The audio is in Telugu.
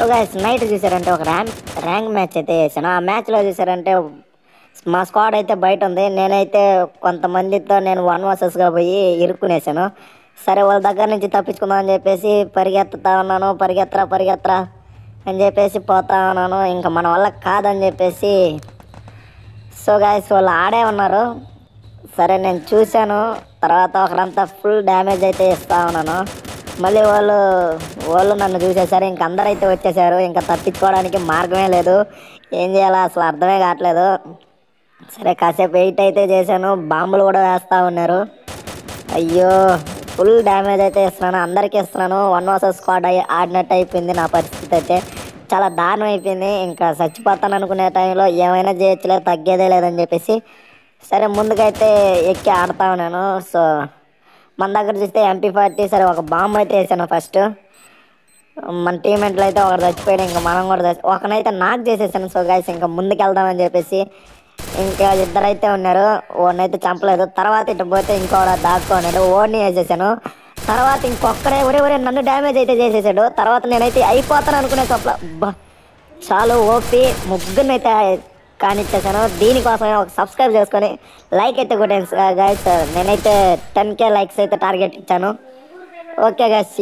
సో గైస్ నైట్ చూసారంటే ఒక ర్యాంక్ ర్యాంక్ మ్యాచ్ అయితే వేసాను ఆ మ్యాచ్లో చూసారంటే మా స్క్వాడ్ అయితే బయట ఉంది నేనైతే కొంతమందితో నేను వన్ వర్సెస్గా పోయి ఇరుక్కునేసాను సరే వాళ్ళ దగ్గర నుంచి తప్పించుకుందామని చెప్పేసి పరిగెత్తుతా ఉన్నాను పరిగెత్తరా పరిగెత్తరా అని చెప్పేసి పోతా ఉన్నాను ఇంకా మన వల్ల కాదని చెప్పేసి సో గాయస్ వాళ్ళు ఆడే ఉన్నారు సరే నేను చూశాను తర్వాత ఒకరంతా ఫుల్ డ్యామేజ్ అయితే ఇస్తా ఉన్నాను మళ్ళీ వాళ్ళు వాళ్ళు నన్ను చూసేసారు ఇంక అందరైతే వచ్చేసారు ఇంకా తప్పించుకోవడానికి మార్గమే లేదు ఏం చేయాలో అసలు అర్థమే కావట్లేదు సరే కాసేపు వెయిట్ అయితే చేశాను బాంబులు కూడా వేస్తూ ఉన్నారు అయ్యో ఫుల్ డ్యామేజ్ అయితే ఇస్తున్నాను అందరికీ ఇస్తున్నాను వన్ వర్సెస్ స్క్వాడ్ అయ్యి ఆడినట్టు అయిపోయింది నా పరిస్థితి అయితే చాలా దారుణం అయిపోయింది ఇంకా చచ్చిపోతాను అనుకునే టైంలో ఏమైనా లేదు తగ్గేదే లేదని చెప్పేసి సరే ముందుకైతే ఎక్కి ఆడుతూ ఉన్నాను సో మన దగ్గర చూస్తే ఎంపీ ఫార్టీ సరే ఒక బాంబు అయితే వేసాను ఫస్ట్ మన టీం ఎంట్లో అయితే ఒకరు చచ్చిపోయాడు ఇంకా మనం కూడా ఒకనైతే నాకు చేసేసాను సో గాయస్ ఇంకా ముందుకు వెళ్దామని చెప్పేసి ఇంకా ఇద్దరైతే ఉన్నారు ఓడినైతే చంపలేదు తర్వాత ఇటు పోతే ఇంకోడ దాక్కున్నాడు ఓడిని వేసేసాను తర్వాత ఇంకొక్కరే ఒరే ఒరే నన్ను డ్యామేజ్ అయితే చేసేసాడు తర్వాత నేనైతే అయిపోతాను అనుకునే సప్ల చాలు ఓపి ముగ్గురినైతే కానిచ్చేసాను దీనికోసమే ఒక సబ్స్క్రైబ్ చేసుకొని లైక్ అయితే కొట్టాను గాయస్ నేనైతే టెన్ కే లైక్స్ అయితే టార్గెట్ ఇచ్చాను ఓకే గైస్